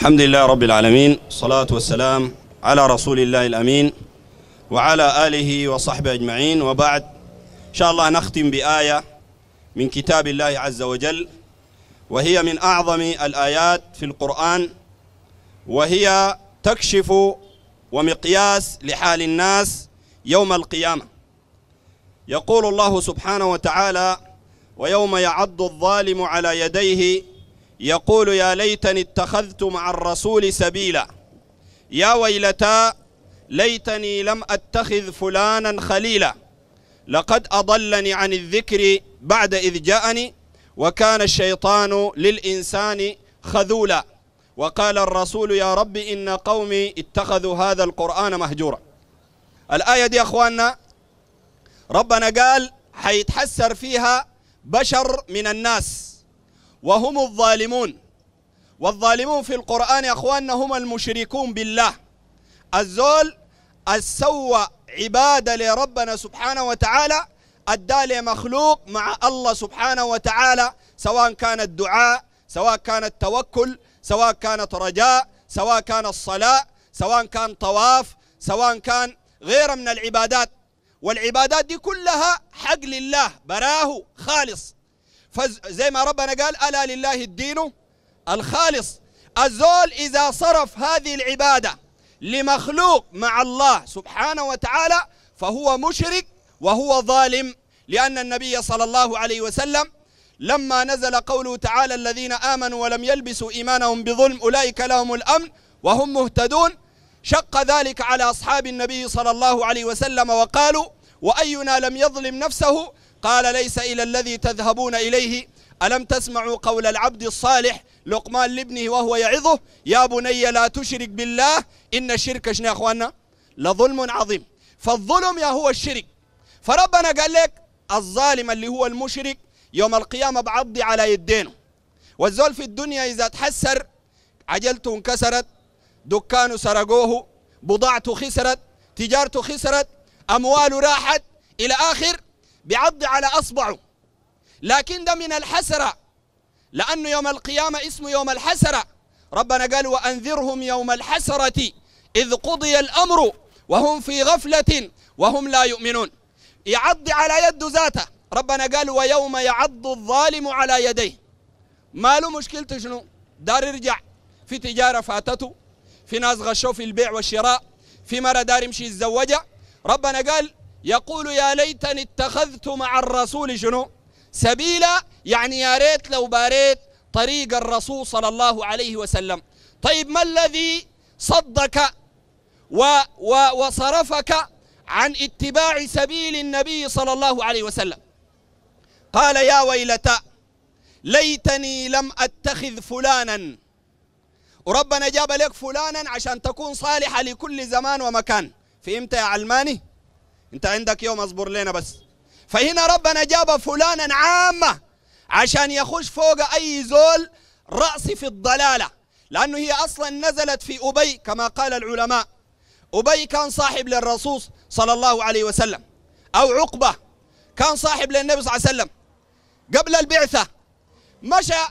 الحمد لله رب العالمين والصلاة والسلام على رسول الله الأمين وعلى آله وصحبه أجمعين وبعد إن شاء الله نختم بآية من كتاب الله عز وجل وهي من أعظم الآيات في القرآن وهي تكشف ومقياس لحال الناس يوم القيامة يقول الله سبحانه وتعالى ويوم يعض الظالم على يديه يقول يا ليتني اتخذت مع الرسول سبيلا يا ويلتى ليتني لم أتخذ فلانا خليلا لقد أضلني عن الذكر بعد إذ جاءني وكان الشيطان للإنسان خذولا وقال الرسول يا رب إن قومي اتخذوا هذا القرآن مهجورا الآية دي أخواننا ربنا قال حيتحسر فيها بشر من الناس وهم الظالمون والظالمون في القرآن يا أخواننا هم المشركون بالله الزول السوى عبادة لربنا سبحانه وتعالى أدى لمخلوق مع الله سبحانه وتعالى سواء كان الدعاء سواء كان التوكل سواء كانت رجاء سواء كان الصلاة سواء كان طواف سواء كان غير من العبادات والعبادات دي كلها حق لله براه خالص فزي ما ربنا قال ألا لله الدين الخالص الزول إذا صرف هذه العبادة لمخلوق مع الله سبحانه وتعالى فهو مشرك وهو ظالم لأن النبي صلى الله عليه وسلم لما نزل قوله تعالى الذين آمنوا ولم يلبسوا إيمانهم بظلم أولئك لهم الأمن وهم مهتدون شق ذلك على أصحاب النبي صلى الله عليه وسلم وقالوا وأينا لم يظلم نفسه قال ليس إلى الذي تذهبون إليه ألم تسمعوا قول العبد الصالح لقمان لابنه وهو يعظه يا بني لا تشرك بالله إن الشرك شنو يا أخواننا لظلم عظيم فالظلم يا هو الشرك فربنا قال لك الظالم اللي هو المشرك يوم القيامة بعضي على يدينه والزول في الدنيا إذا تحسر عجلته انكسرت دكانه سرقوه بضاعته خسرت تجارته خسرت أمواله راحت إلى آخر بيعض على أصبعه لكن ده من الحسرة لأنه يوم القيامة اسمه يوم الحسرة ربنا قال وأنذرهم يوم الحسرة إذ قضي الأمر وهم في غفلة وهم لا يؤمنون يعض على يد ذاته ربنا قال ويوم يعض الظالم على يديه ما له مشكلته شنو دار يرجع في تجارة فاتته في ناس غشوا في البيع والشراء في مرة دار يمشي يتزوجها ربنا قال يقول يا ليتني اتخذت مع الرسول شنو سبيلا يعني يا ريت لو باريت طريق الرسول صلى الله عليه وسلم طيب ما الذي صدك و و وصرفك عن اتباع سبيل النبي صلى الله عليه وسلم قال يا ويلتى ليتني لم اتخذ فلانا وربنا جاب لك فلانا عشان تكون صالحة لكل زمان ومكان فهمت يا علماني انت عندك يوم اصبر لنا بس فهنا ربنا جاب فلانا عامة عشان يخش فوق أي زول رأسي في الضلالة لأنه هي أصلا نزلت في أبي كما قال العلماء أبي كان صاحب للرسول صلى الله عليه وسلم أو عقبة كان صاحب للنبي صلى الله عليه وسلم قبل البعثة مشى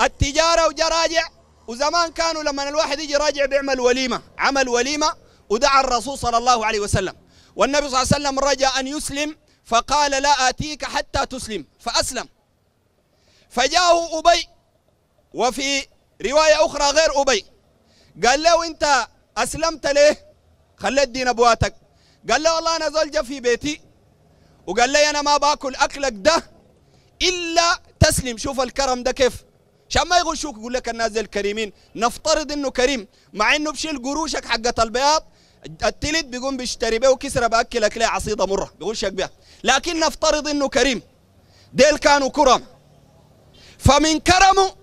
التجارة وجا راجع وزمان كانوا لما الواحد يجي راجع بيعمل وليمة عمل وليمة ودعا الرسول صلى الله عليه وسلم والنبي صلى الله عليه وسلم رجا أن يسلم فقال لا آتيك حتى تسلم فأسلم فجاءه أبي وفي رواية أخرى غير أبي قال له أنت أسلمت ليه خليت دين أبواتك قال له والله أنا زول في بيتي وقال لي أنا ما باكل أكلك ده إلا تسلم شوف الكرم ده كيف عشان ما يغشوك يقول لك الناس الكريمين نفترض انه كريم مع انه بشيل قروشك حقت البياض التلت بيقوم بيشتري بيه وكسرة بأكلك ليه عصيدة مرة بيقول شك بيها لكن نفترض إنه كريم ديل كانوا كرم فمن كرمه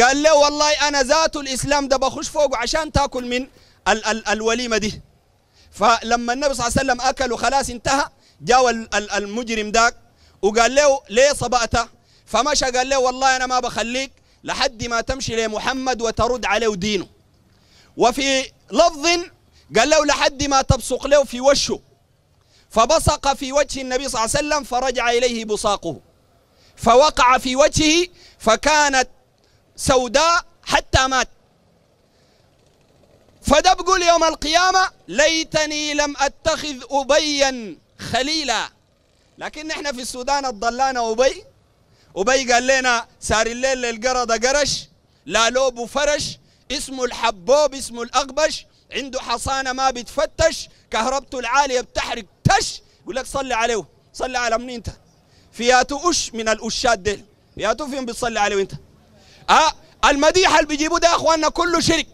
قال له والله أنا ذات الإسلام ده بخش فوقه عشان تاكل من ال ال الوليمة دي فلما النبي صلى الله عليه وسلم أكل وخلاص انتهى جاء المجرم داك وقال له ليه صبأته فمشى قال له والله أنا ما بخليك لحد ما تمشي لمحمد وترد عليه دينه وفي لفظ قال له لحد ما تبصق له في وشه فبصق في وجه النبي صلى الله عليه وسلم فرجع إليه بصاقه فوقع في وجهه فكانت سوداء حتى مات قل يوم القيامة ليتني لم أتخذ أبيا خليلا لكن احنا في السودان الضلانة أبي أبي قال لنا سار الليل للقرد قرش لا لوب فرش اسمه الحبوب اسمه الأغبش عنده حصانه ما بتفتش كهربته العاليه بتحرق تش يقول لك صلي عليه صلي على من انت فياتو اش من الاشات ديل فياتو فين بتصلي عليه انت آه المديح اللي بيجيبوه ده يا اخواننا كله شرك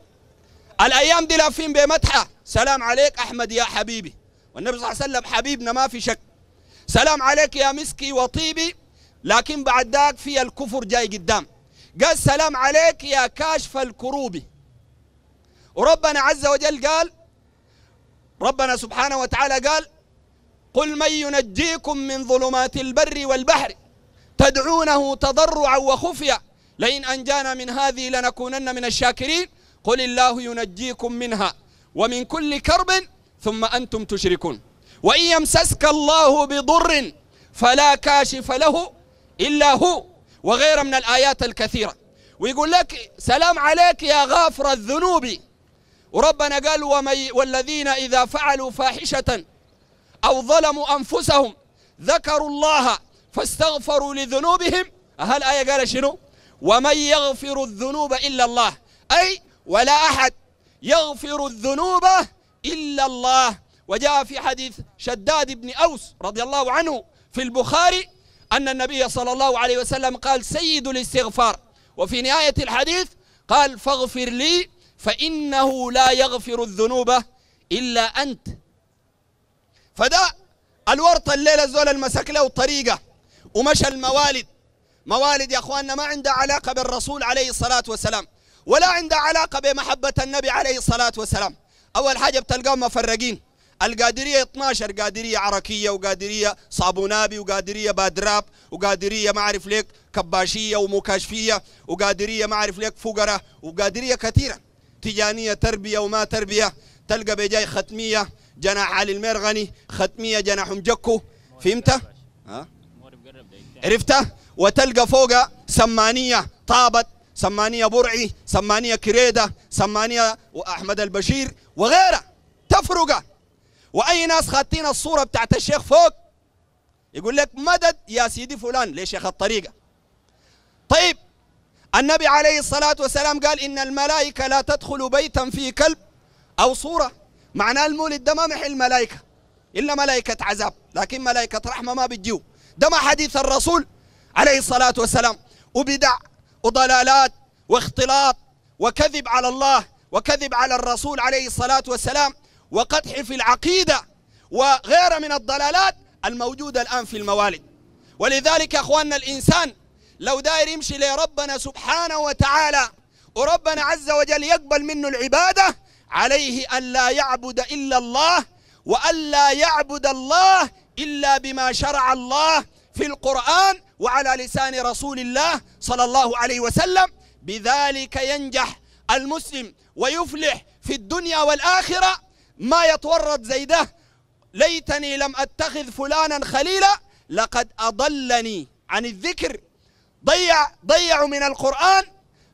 الايام دي لافين بمدحه سلام عليك احمد يا حبيبي والنبي صلى الله عليه وسلم حبيبنا ما في شك سلام عليك يا مسكي وطيبي لكن بعد ذاك في الكفر جاي قدام قال سلام عليك يا كاشف الكروبي وربنا عز وجل قال ربنا سبحانه وتعالى قال قل من ينجيكم من ظلمات البر والبحر تدعونه تضرعا وخفيا لئن أنجانا من هذه لنكونن من الشاكرين قل الله ينجيكم منها ومن كل كرب ثم أنتم تشركون وإن يمسسك الله بضر فلا كاشف له إلا هو وغير من الآيات الكثيرة ويقول لك سلام عليك يا غافر الذنوب وربنا قال والذين إذا فعلوا فاحشة أو ظلموا أنفسهم ذكروا الله فاستغفروا لذنوبهم هل أه، آية قال شنو ومن يغفر الذنوب إلا الله أي ولا أحد يغفر الذنوب إلا الله وجاء في حديث شداد بن أوس رضي الله عنه في البخاري أن النبي صلى الله عليه وسلم قال سيد الاستغفار وفي نهاية الحديث قال فاغفر لي فإنه لا يغفر الذنوب إلا أنت فده الورطة الليلة زول المسك له طريقة ومشى الموالد موالد يا أخواننا ما عندها علاقة بالرسول عليه الصلاة والسلام ولا عندها علاقة بمحبة النبي عليه الصلاة والسلام أول حاجة بتلقاهم مفرقين القادرية 12 قادرية عركية وقادرية صابونابي وقادرية بادراب وقادرية ما أعرف ليك كباشية ومكاشفية وقادرية ما أعرف ليك فقرة وقادرية كثيرة تجانية تربية وما تربية تلقى بجاي ختمية جناح علي المرغني ختمية جناح مجكو فهمت؟ ها؟ عرفتها؟ وتلقى فوقها سمانية طابت سمانية برعي سمانية كريدة سمانية واحمد البشير وغيرها تفرقة وأي ناس خاتين الصورة بتاعت الشيخ فوق يقول لك مدد يا سيدي فلان ليش يا الطريقة طيب النبي عليه الصلاة والسلام قال إن الملائكة لا تدخل بيتا فيه كلب أو صورة معناه المولد ده ما محل ملائكة إلا ملائكة عذاب لكن ملائكة رحمة ما بتجيو ده ما حديث الرسول عليه الصلاة والسلام وبدع وضلالات واختلاط وكذب على الله وكذب على الرسول عليه الصلاة والسلام وقدح في العقيدة وغير من الضلالات الموجودة الآن في الموالد ولذلك يا أخواننا الإنسان لو داير يمشي لربنا سبحانه وتعالى وربنا عز وجل يقبل منه العبادة عليه ألا يعبد إلا الله وألا يعبد الله إلا بما شرع الله في القرآن وعلى لسان رسول الله صلى الله عليه وسلم بذلك ينجح المسلم ويفلح في الدنيا والآخرة ما يتورط زي ده ليتني لم أتخذ فلانا خليلا لقد أضلني عن الذكر ضيع ضيعوا من القرآن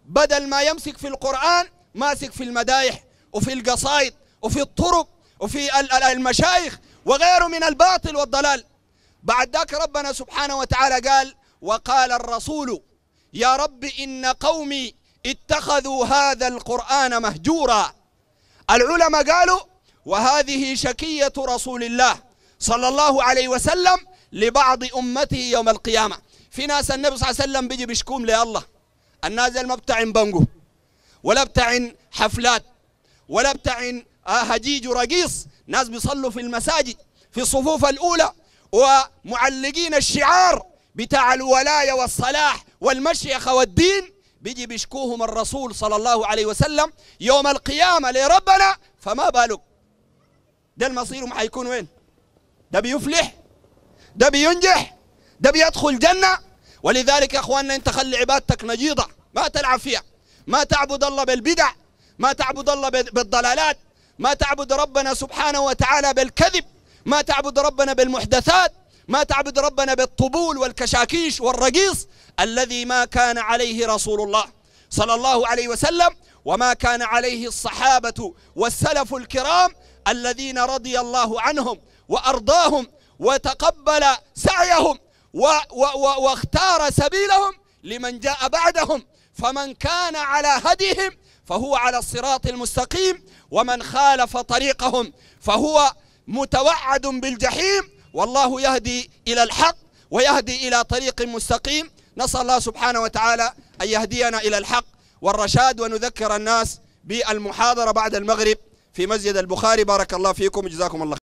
بدل ما يمسك في القرآن ماسك في المدايح وفي القصائد وفي الطرق وفي المشايخ وغيره من الباطل والضلال بعد ذاك ربنا سبحانه وتعالى قال وقال الرسول يا رب إن قومي اتخذوا هذا القرآن مهجورا العلماء قالوا وهذه شكية رسول الله صلى الله عليه وسلم لبعض أمته يوم القيامة في ناس النبي صلى الله عليه وسلم بيجي بيشكوم لله الناس ما بتعن بنقو ولا بتعن حفلات ولا بتعن آه، هجيج ورقيص ناس بيصلوا في المساجد في الصفوف الأولى ومعلقين الشعار بتاع الولاية والصلاح والمشيخة والدين بيجي بيشكوهم الرسول صلى الله عليه وسلم يوم القيامة لربنا فما بالك ده المصير حيكون وين ده بيفلح ده بينجح ده بيدخل جنة ولذلك يا اخواننا انت خلي عبادتك نجيضه ما تلعب فيها ما تعبد الله بالبدع ما تعبد الله بالضلالات ما تعبد ربنا سبحانه وتعالى بالكذب ما تعبد ربنا بالمحدثات ما تعبد ربنا بالطبول والكشاكيش والرقيص الذي ما كان عليه رسول الله صلى الله عليه وسلم وما كان عليه الصحابة والسلف الكرام الذين رضي الله عنهم وأرضاهم وتقبل سعيهم و و و واختار سبيلهم لمن جاء بعدهم فمن كان على هديهم فهو على الصراط المستقيم ومن خالف طريقهم فهو متوعد بالجحيم والله يهدي إلى الحق ويهدي إلى طريق مستقيم نسأل الله سبحانه وتعالى أن يهدينا إلى الحق والرشاد ونذكر الناس بالمحاضرة بعد المغرب في مسجد البخاري بارك الله فيكم وجزاكم الله